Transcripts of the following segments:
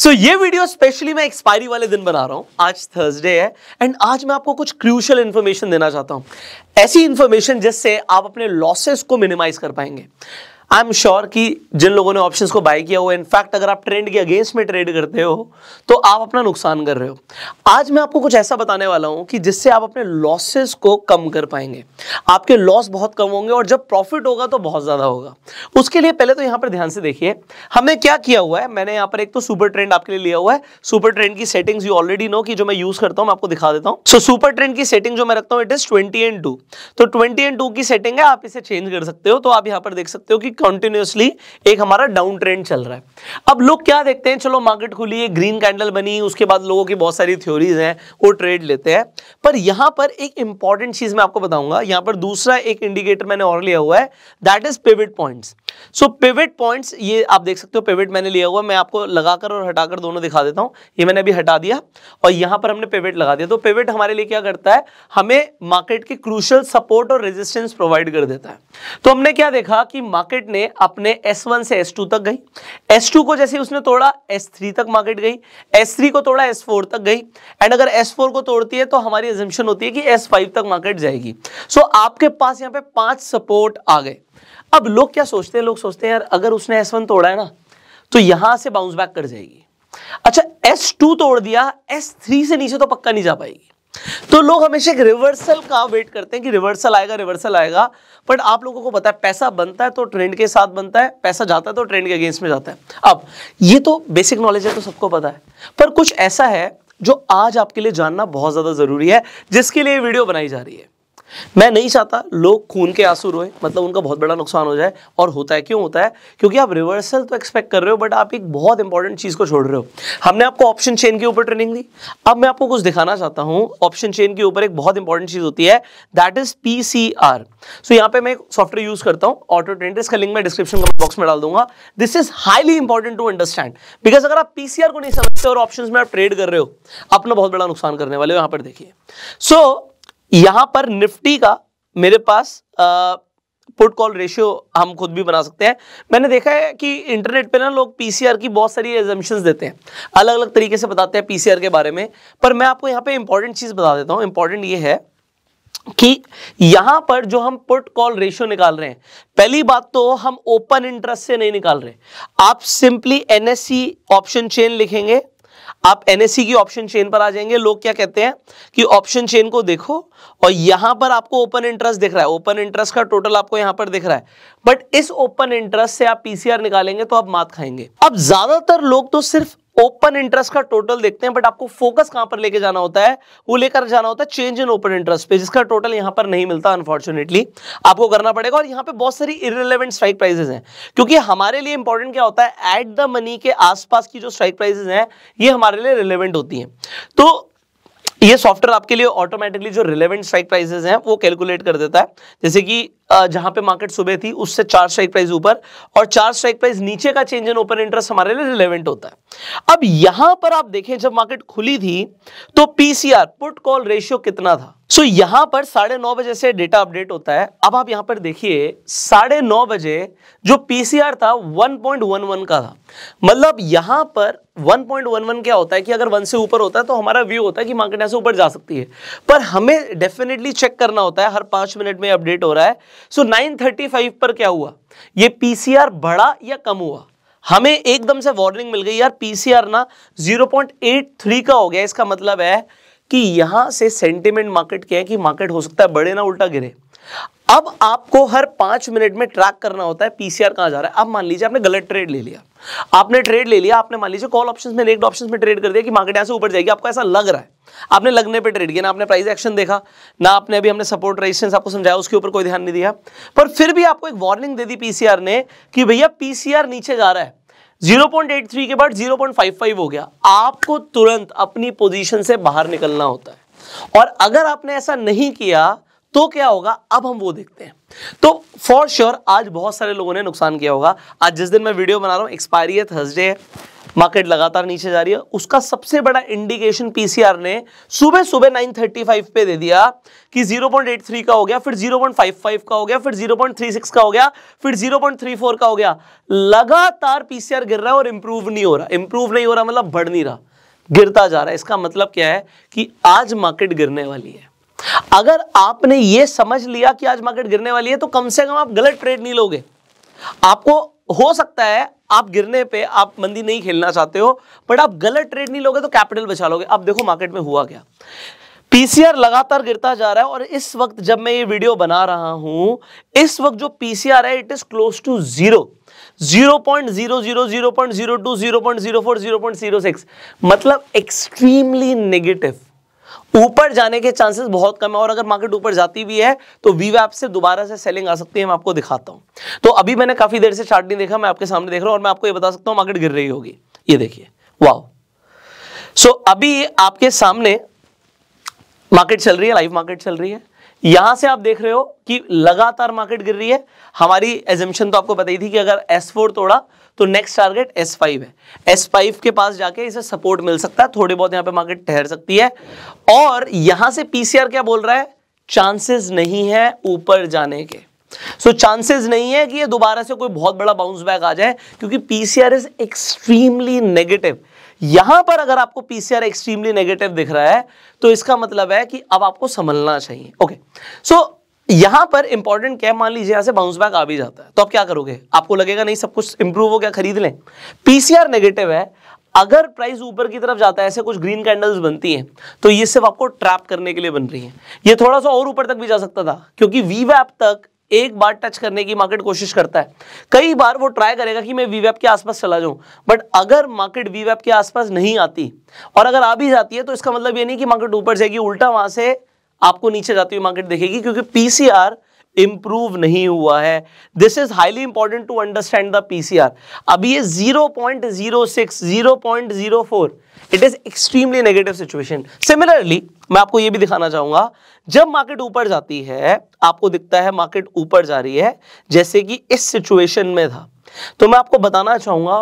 सो so, ये video specially मैं expiry वाले दिन बना रहा हूं आज थर्सडे है एंड आज मैं आपको कुछ क्रूशल इंफॉर्मेशन देना चाहता हूं ऐसी इंफॉर्मेशन जिससे आप अपने लॉसेस को मिनिमाइज कर पाएंगे आई एम श्योर कि जिन लोगों ने ऑप्शंस को बाय किया हुआ इनफैक्ट अगर आप ट्रेंड के अगेंस्ट में ट्रेड करते हो तो आप अपना नुकसान कर रहे हो आज मैं आपको कुछ ऐसा बताने वाला हूं कि जिससे आप अपने लॉसेस को कम कर पाएंगे आपके लॉस बहुत कम होंगे और जब प्रॉफिट होगा तो बहुत ज़्यादा होगा उसके लिए पहले तो यहाँ पर ध्यान से देखिए हमने क्या किया हुआ है मैंने यहाँ पर एक तो सुपर ट्रेंड आपके लिए लिया हुआ है सुपर ट्रेंड की सेटिंग यू ऑलरेडी नो कि जो मैं यूज़ करता हूँ मैं आपको दिखा देता हूँ सो सुपर ट्रेंड की सेटिंग जो मैं रखता हूँ it is twenty and two तो ट्वेंटी एंड टू की सेटिंग है आप इसे चेंज कर सकते हो तो आप यहाँ पर देख सकते हो कि कंटिन्यूसली एक हमारा डाउन ट्रेंड चल रहा है अब लोग क्या देखते हैं चलो मार्केट खुली है ग्रीन कैंडल बनी उसके बाद लोगों की बहुत सारी थ्योरीज हैं वो ट्रेड लेते हैं पर यहां पर एक इंपॉर्टेंट चीज़ मैं आपको बताऊंगा यहां पर दूसरा एक इंडिकेटर मैंने और लिया हुआ है that is pivot point so pivot point ये आप देख सकते हो पेविट मैंने लिया हुआ मैं आपको लगाकर और हटाकर दोनों दिखा देता हूं ये मैंने अभी हटा दिया और यहां पर हमने पेविट लगा दिया तो पेविट हमारे लिए क्या करता है हमें मार्केट के क्रूशल सपोर्ट और रेजिस्टेंस प्रोवाइड कर देता है तो हमने क्या देखा कि मार्केट मार्केट ने अपने S1 से S2 तक गई S2 को जैसे उसने तोड़ा S3 तक मार्केट गई S3 को तोड़ा S4 तक गई एंड अगर S4 को तोड़ती है तो हमारी एजम्पन होती है कि S5 तक मार्केट जाएगी सो so, आपके पास यहाँ पे पांच सपोर्ट आ गए अब लोग क्या सोचते हैं लोग सोचते हैं यार अगर उसने एस तोड़ा है ना तो यहां से बाउंस बैक कर जाएगी अच्छा एस तोड़ दिया एस से नीचे तो पक्का नहीं जा पाएगी तो लोग हमेशा एक रिवर्सल का वेट करते हैं कि रिवर्सल आएगा रिवर्सल आएगा बट आप लोगों को पता है पैसा बनता है तो ट्रेंड के साथ बनता है पैसा जाता है तो ट्रेंड के अगेंस्ट में जाता है अब ये तो बेसिक नॉलेज है तो सबको पता है पर कुछ ऐसा है जो आज आपके लिए जानना बहुत ज़्यादा ज़रूरी है जिसके लिए वीडियो बनाई जा रही है मैं नहीं चाहता लोग खून के आंसू रोए मतलब उनका बहुत बड़ा नुकसान हो जाए और होता है क्यों होता है क्योंकि आप रिवर्सल तो एक्सपेक्ट कर रहे हो बट आप एक बहुत इंपॉर्टेंट चीज़ को छोड़ रहे हो हमने आपको ऑप्शन चेन के ऊपर ट्रेनिंग दी अब मैं आपको कुछ दिखाना चाहता हूं ऑप्शन चेन के ऊपर एक बहुत इंपॉर्टेंट चीज़ होती है that is P C R so यहां पर मैं एक सॉफ्टवेयर यूज़ करता हूं ऑटो ट्रेंड इसका लिंक मैं डिस्क्रिप्शन बॉक्स में डाल दूंगा this is highly important to understand because अगर आप पीसीआर को नहीं समझते और ऑप्शन में आप ट्रेड कर रहे हो अपना बहुत बड़ा नुकसान करने वाले हो यहां पर देखिए सो so, यहां पर निफ्टी का मेरे पास पुट कॉल रेशियो हम खुद भी बना सकते हैं मैंने देखा है कि इंटरनेट पे ना लोग पीसीआर की बहुत सारी एजम्पन्स देते हैं अलग अलग तरीके से बताते हैं पीसीआर के बारे में पर मैं आपको यहाँ पे इंपॉर्टेंट चीज़ बता देता हूँ इंपॉर्टेंट ये है कि यहां पर जो हम पुट कॉल रेशियो निकाल रहे हैं पहली बात तो हम ओपन इंटरेस्ट से नहीं निकाल रहे आप सिंपली एनएससी ऑप्शन चेन लिखेंगे आप एनएससी की ऑप्शन चेन पर आ जाएंगे लोग क्या कहते हैं कि ऑप्शन चेन को देखो और यहां पर आपको ओपन इंटरेस्ट दिख रहा है ओपन इंटरेस्ट का टोटल आपको यहां पर दिख रहा है बट इस ओपन इंटरेस्ट से आप पीसीआर निकालेंगे तो आप मात खाएंगे अब ज्यादातर लोग तो सिर्फ ओपन इंटरेस्ट का टोटल देखते हैं बट आपको फोकस कहां पर लेके जाना होता है वो लेकर जाना होता है चेंज इन ओपन इंटरेस्ट पे जिसका टोटल यहां पर नहीं मिलता अनफॉर्चुनेटली आपको करना पड़ेगा और यहां पे बहुत सारी इरेलीवेंट स्ट्राइक प्राइजेस हैं क्योंकि हमारे लिए इंपॉर्टेंट क्या होता है एट द मनी के आसपास की जो स्ट्राइक प्राइजेस हैं ये हमारे लिए रिलेवेंट होती है तो ये सॉफ्टवेयर आपके लिए ऑटोमेटिकली जो रिलेवेंट स्ट्राइक प्राइजेस हैं वो कैलकुलेट कर देता है जैसे कि जहां पे मार्केट सुबह थी उससे चार स्ट्राइक प्राइस ऊपर और चार स्ट्राइक प्राइस नीचे का चेंज इन ओपन इंटरेस्ट हमारे लिए रिलेवेंट होता है अब यहां पर आप देखें जब मार्केट खुली थी तो पीसीआर पुट कॉल रेशियो कितना था सो so, यहां पर साढ़े नौ बजे से डेटा अपडेट होता है अब आप यहां पर देखिए साढ़े नौ बजे जो पीसीआर था 1.11 का था मतलब यहां पर 1.11 क्या होता है कि अगर वन से ऊपर होता है तो हमारा व्यू होता है कि मार्केट ऐसे ऊपर जा सकती है पर हमें डेफिनेटली चेक करना होता है हर पांच मिनट में अपडेट हो रहा है सो so, 935 पर क्या हुआ ये पीसीआर बढ़ा या कम हुआ हमें एकदम से वार्निंग मिल गई यार पीसीआर ना 0.83 का हो गया इसका मतलब है कि यहां से सेंटिमेंट मार्केट क्या है कि मार्केट हो सकता है बढ़े ना उल्टा गिरे अब आपको हर पांच मिनट में ट्रैक करना होता है पीसीआर कहां जा रहा है अब मान लीजिए आपने गलत ट्रेड ले लिया आपने ट्रेड ले लिया आपने मान लीजिए कॉल ऑप्शंस में लेक्ड ऑप्शंस में ट्रेड कर दिया कि मार्केट यहां से ऊपर जाएगी आपको ऐसा लग रहा है आपने लगने पे ट्रेड किया ना आपने प्राइस एक्शन देखा ना आपने अभी हमने सपोर्ट रेजिस्टेंस आपको समझाया उसके ऊपर कोई ध्यान नहीं दिया पर फिर भी आपको एक वार्निंग दे दी पीसीआर ने कि भैया पीसीआर नीचे जा रहा है 0.83 के बाद 0.55 हो गया आपको तुरंत अपनी पोजीशन से बाहर निकलना होता है और अगर आपने ऐसा नहीं किया तो क्या होगा अब हम वो देखते हैं तो फॉर श्योर sure, आज बहुत सारे लोगों ने नुकसान किया होगा आज जिस दिन मैं वीडियो बना रहा हूं एक्सपायरी है थर्सडे मार्केट लगातार नीचे जा रही है उसका सबसे बड़ा इंडिकेशन पीसीआर ने सुबह सुबह 935 पे दे दिया कि 0.83 का हो गया फिर 0.55 का हो गया फिर 0.36 का हो गया फिर 0.34 का हो गया लगातार पीसीआर गिर रहा है और इंप्रूव नहीं हो रहा इंप्रूव नहीं हो रहा मतलब बढ़ नहीं रहा गिरता जा रहा है इसका मतलब क्या है कि आज मार्केट गिरने वाली है अगर आपने ये समझ लिया कि आज मार्केट गिरने वाली है तो कम से कम आप गलत ट्रेड नहीं लोगे आपको हो सकता है आप गिरने पे आप मंदी नहीं खेलना चाहते हो बट आप गलत ट्रेड नहीं लोगे तो कैपिटल बचा लोगे अब देखो मार्केट में हुआ क्या पीसीआर लगातार गिरता जा रहा है और इस वक्त जब मैं ये वीडियो बना रहा हूं इस वक्त जो पीसीआर है it is close to zero zero point zero zero zero point zero two zero point zero four zero point zero six मतलब एक्सट्रीमली नेगेटिव ऊपर जाने के चांसेस बहुत कम है और अगर मार्केट ऊपर जाती भी है तो वी वैप से दोबारा से सेलिंग आ सकती है मैं आपको दिखाता हूं तो अभी मैंने काफ़ी देर से चार्ट नहीं देखा मैं आपके सामने देख रहा हूं और मैं आपको ये बता सकता हूं मार्केट गिर रही होगी ये देखिए वाह सो अभी आपके सामने मार्केट चल रही है लाइव मार्केट चल रही है यहां से आप देख रहे हो कि लगातार मार्केट गिर रही है हमारी एजेंशन तो आपको बताई थी कि अगर फोर तोड़ा तो नेक्स्ट टारगेट एस फाइव है एस फाइव के पास जाके इसे सपोर्ट मिल सकता है थोड़ी बहुत यहां पे मार्केट ठहर सकती है और यहां से पीसीआर क्या बोल रहा है चांसेस नहीं है ऊपर जाने के सो so, चांसेस नहीं है कि ये दोबारा से कोई बहुत बड़ा बाउंस बैक आ जाए क्योंकि पीसीआर इज एक्सट्रीमली नेगेटिव यहां पर अगर आपको पीसीआर एक्सट्रीमली नेगेटिव दिख रहा है तो इसका मतलब है कि अब आपको संभलना चाहिए ओके okay. सो so, यहां पर इंपॉर्टेंट क्या मान लीजिए यहां से बाउंस बैक आ भी जाता है तो आप क्या करोगे आपको लगेगा नहीं सब कुछ इंप्रूव हो गया खरीद लें पीसीआर नेगेटिव है अगर प्राइस ऊपर की तरफ जाता है ऐसे कुछ ग्रीन कैंडल्स बनती हैं तो ये सिर्फ आपको ट्रैप करने के लिए बन रही है ये थोड़ा सा और ऊपर तक भी जा सकता था क्योंकि वी तक एक बार टच करने की मार्केट कोशिश करता है कई बार वो ट्राई करेगा कि मैं वीवैप के आसपास चला जाऊं बट अगर मार्केट वीवैप के आसपास नहीं आती और अगर आ भी जाती है तो इसका मतलब ये नहीं कि मार्केट ऊपर जाएगी उल्टा वहां से आपको नीचे जाती हुई मार्केट देखेगी क्योंकि पीसीआर इंप्रूव नहीं हुआ है this is highly important to understand the PCR अब ये 0.06 0.04 it is extremely negative situation similarly मैं आपको ये भी दिखाना चाहूंगा जब मार्केट ऊपर जाती है आपको दिखता है मार्केट ऊपर जा रही है जैसे कि इस सिचुएशन में था तो मैं आपको बताना चाहूंगा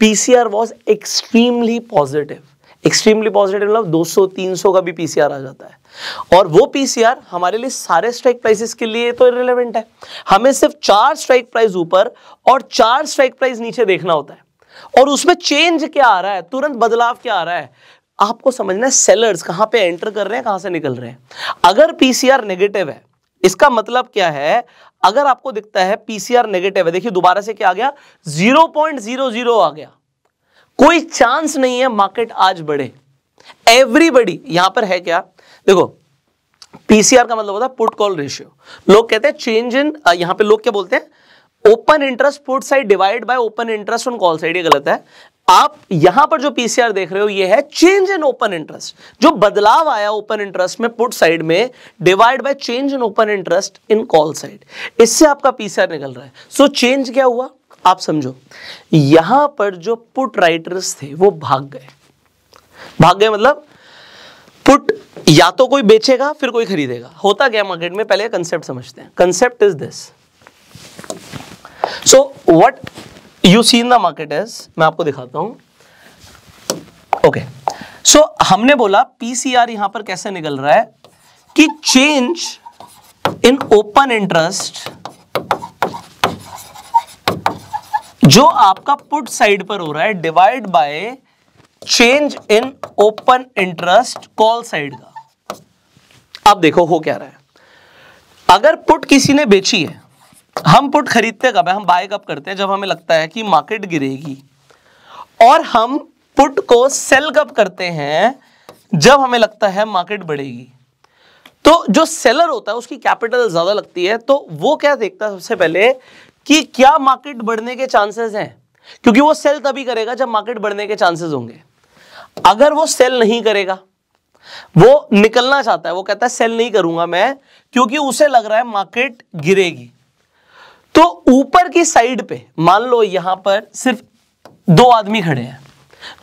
PCR was extremely positive extremely positive मतलब 200 300 का भी पीसीआर आ जाता है और वो पीसीआर हमारे लिए सारे स्ट्राइक प्राइसेस के लिए तो इरेलीवेंट है हमें सिर्फ चार स्ट्राइक प्राइस ऊपर और चार स्ट्राइक प्राइस नीचे देखना होता है और उसमें चेंज क्या आ रहा है तुरंत बदलाव क्या आ रहा है आपको समझना है सेलर्स कहां पे एंटर कर रहे हैं कहां से निकल रहे हैं अगर पीसीआर नेगेटिव है इसका मतलब क्या है अगर आपको दिखता है पीसीआर नेगेटिव है देखिए दोबारा से क्या आ गया 0.00 आ गया कोई चांस नहीं है मार्केट आज बढ़े एवरीबडी यहां पर है क्या देखो पीसीआर का मतलब होता है पुट कॉल रेशियो लोग कहते हैं चेंज इन यहां पे लोग क्या बोलते हैं open interest put side divide by open interest on call side ये गलत है आप यहां पर जो पीसीआर देख रहे हो ये है चेंज इन ओपन इंटरेस्ट जो बदलाव आया ओपन इंटरेस्ट में पुट साइड में divide by change in open interest in call side इससे आपका पीसीआर निकल रहा है सो so, चेंज क्या हुआ आप समझो यहां पर जो पुट राइटर्स थे वो भाग गए भाग गए मतलब पुट या तो कोई बेचेगा फिर कोई खरीदेगा होता क्या मार्केट में पहले कंसेप्ट समझते हैं concept is this so what you see in the market is मैं आपको दिखाता हूं ओके okay. सो so, हमने बोला पीसीआर यहां पर कैसे निकल रहा है कि चेंज इन ओपन इंटरेस्ट जो आपका पुट साइड पर हो रहा है divide by change in open interest call side का अब देखो हो क्या रहा है अगर पुट किसी ने बेची है हम पुट खरीदते कब है हम बाय कब करते हैं जब हमें लगता है कि मार्केट गिरेगी और हम पुट को सेल कब करते हैं जब हमें लगता है मार्केट बढ़ेगी तो जो सेलर होता है उसकी कैपिटल ज़्यादा लगती है तो वो क्या देखता है सबसे पहले कि क्या मार्केट बढ़ने के चांसेस हैं क्योंकि वो सेल तभी करेगा जब मार्केट बढ़ने के चांसेस होंगे अगर वो सेल नहीं करेगा वो निकलना चाहता है वो कहता है सेल नहीं करूंगा मैं क्योंकि उसे लग रहा है मार्केट गिरेगी तो ऊपर की साइड पे मान लो यहां पर सिर्फ दो आदमी खड़े हैं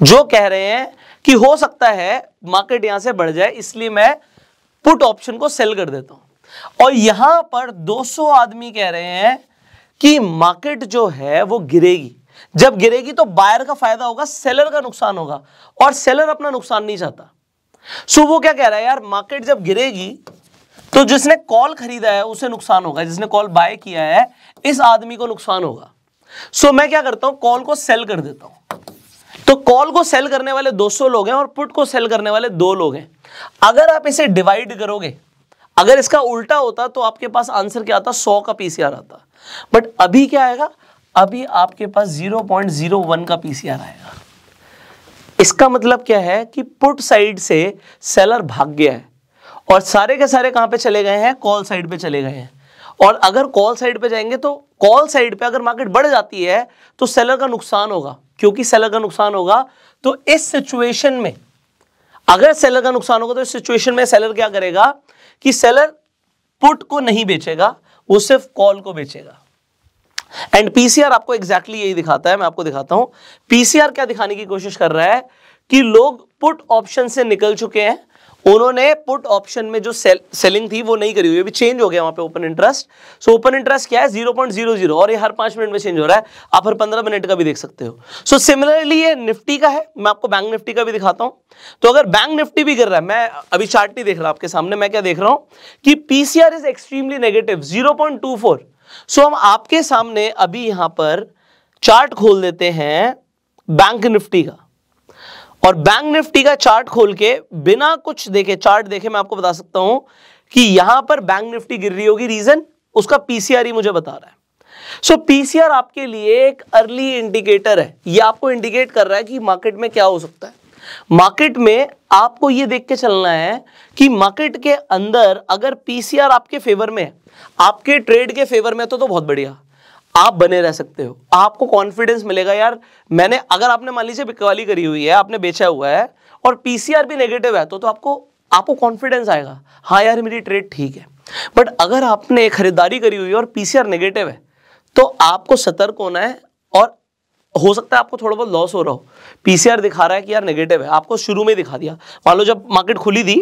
जो कह रहे हैं कि हो सकता है मार्केट यहां से बढ़ जाए इसलिए मैं पुट ऑप्शन को सेल कर देता हूं और यहां पर 200 आदमी कह रहे हैं कि मार्केट जो है वो गिरेगी जब गिरेगी तो बायर का फायदा होगा सेलर का नुकसान होगा और सेलर अपना नुकसान नहीं चाहता सो वो क्या कह रहा है यार मार्केट जब गिरेगी तो जिसने कॉल खरीदा है उसे नुकसान होगा जिसने कॉल बाय किया है इस आदमी को नुकसान होगा सो मैं क्या करता हूं कॉल को सेल कर देता हूं तो कॉल को सेल करने वाले 200 लोग हैं और पुट को सेल करने वाले दो लोग हैं अगर आप इसे डिवाइड करोगे अगर इसका उल्टा होता तो आपके पास आंसर क्या आता सौ का पीसीआर आता बट अभी क्या आएगा अभी आपके पास 0.01 का पीसीआर आएगा इसका मतलब क्या है कि पुट साइड से सेलर भाग गया है और सारे के सारे कहां पे चले गए हैं कॉल साइड पे चले गए हैं और अगर कॉल साइड पे जाएंगे तो कॉल साइड पे अगर मार्केट बढ़ जाती है तो सेलर का नुकसान होगा क्योंकि सेलर का नुकसान होगा तो इस सिचुएशन में अगर सेलर का नुकसान होगा तो इस सिचुएशन में सेलर क्या करेगा कि सेलर पुट को नहीं बेचेगा वो सिर्फ कॉल को बेचेगा एंड पीसीआर आपको एग्जैक्टली exactly यही दिखाता है मैं आपको दिखाता हूं पीसीआर क्या दिखाने की कोशिश कर रहा है कि लोग पुट ऑप्शन से निकल चुके हैं उन्होंने पुट ऑप्शन में जो सेल, सेलिंग थी वो नहीं करी हुई अभी चेंज हो गया वहां पे open interest so open interest क्या है जीरो जीरो और ये हर पांच मिनट में चेंज हो रहा है आप हर पंद्रह मिनट का भी देख सकते हो सो so, सिमिलरली ये निफ्टी का है मैं आपको बैंक निफ्टी का भी दिखाता हूं तो अगर बैंक निफ्टी भी कर रहा है मैं अभी चार्ट नहीं देख रहा आपके सामने मैं क्या देख रहा हूँ कि PCR is extremely negative zero so हम आपके सामने अभी यहां पर चार्ट खोल देते हैं बैंक निफ्टी का और बैंक निफ्टी का चार्ट खोल के बिना कुछ देखे चार्ट देखे मैं आपको बता सकता हूं कि यहां पर बैंक निफ्टी गिर रही होगी रीजन उसका पीसीआर ही मुझे बता रहा है सो so, पीसीआर आपके लिए एक अर्ली इंडिकेटर है ये आपको इंडिकेट कर रहा है कि मार्केट में क्या हो सकता है मार्केट में आपको यह देख के चलना है कि मार्केट के अंदर अगर पीसीआर आपके फेवर में आपके ट्रेड के फेवर में तो, तो बहुत बढ़िया आप बने रह सकते हो आपको कॉन्फिडेंस मिलेगा यार मैंने अगर आपने मान लीजिए बिकवाली करी हुई है आपने बेचा हुआ है और पीसीआर भी नेगेटिव है तो, तो आपको आपको कॉन्फिडेंस आएगा हाँ यार मेरी ट्रेड ठीक है बट अगर आपने खरीदारी करी हुई है और पीसीआर नेगेटिव है तो आपको सतर्क होना है और हो सकता है आपको थोड़ा बहुत लॉस हो रहा हो पीसीआर दिखा रहा है कि यार नेगेटिव है आपको शुरू में दिखा दिया मान लो जब मार्केट खुली थी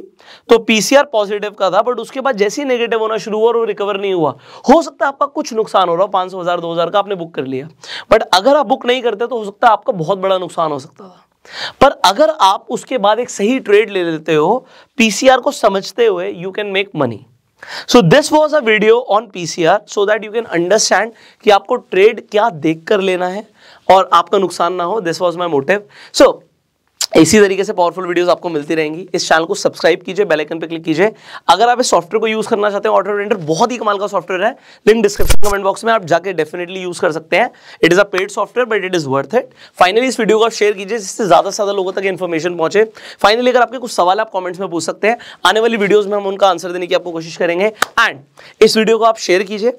तो पीसीआर पॉजिटिव का था बट उसके बाद जैसे ही नेगेटिव होना शुरू हुआ और रिकवर नहीं हुआ हो सकता है आपका कुछ नुकसान हो रहा हो पाँच सौ हज़ार दो हज़ार का आपने बुक कर लिया बट अगर आप बुक नहीं करते तो हो सकता है आपका बहुत बड़ा नुकसान हो सकता था पर अगर आप उसके बाद एक सही ट्रेड ले लेते हो पीसीआर को समझते हुए you can make money so this was a video on PCR so that you can understand कि आपको ट्रेड क्या देख कर लेना है और आपका नुकसान ना हो this was my motive so इसी तरीके से पावरफुल वीडियोस आपको मिलती रहेंगी इस चैनल को सब्सक्राइब कीजिए बेल आइकन पर क्लिक कीजिए अगर आप इस सॉफ्टवेयर को यूज़ करना चाहते हैं ऑटो प्रिंटर बहुत ही कमाल का सॉफ्टवेयर है लिंक डिस्क्रिप्शन कमेंट बॉक्स में आप जाके डेफिनेटली यूज़ कर सकते हैं it is a paid software but it is worth it finally इस वीडियो को आप शेयर कीजिए जिससे ज़्यादा से ज़्यादा लोगों तक इन्फॉर्मेशन पहुंचे फाइनली अगर आपके कुछ सवाल आप कॉमेंट्स में पूछ सकते हैं आने वाली वीडियोज़ में हम उनका आंसर देने की आपको कोशिश करेंगे एंड इस वीडियो को आप शेयर कीजिए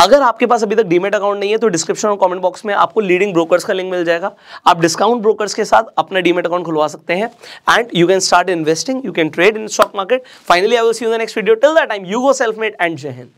अगर आपके पास अभी तक डीमेट अकाउंट नहीं है तो डिस्क्रिप्शन और कमेंट बॉक्स में आपको लीडिंग ब्रोकर्स का लिंक मिल जाएगा आप डिस्काउंट ब्रोकर्स के साथ अपना डीमेट अकाउंट खुलवा सकते हैं and you can start investing you can trade in stock market finally I will see you the next video till the time you go self made and Jai Hind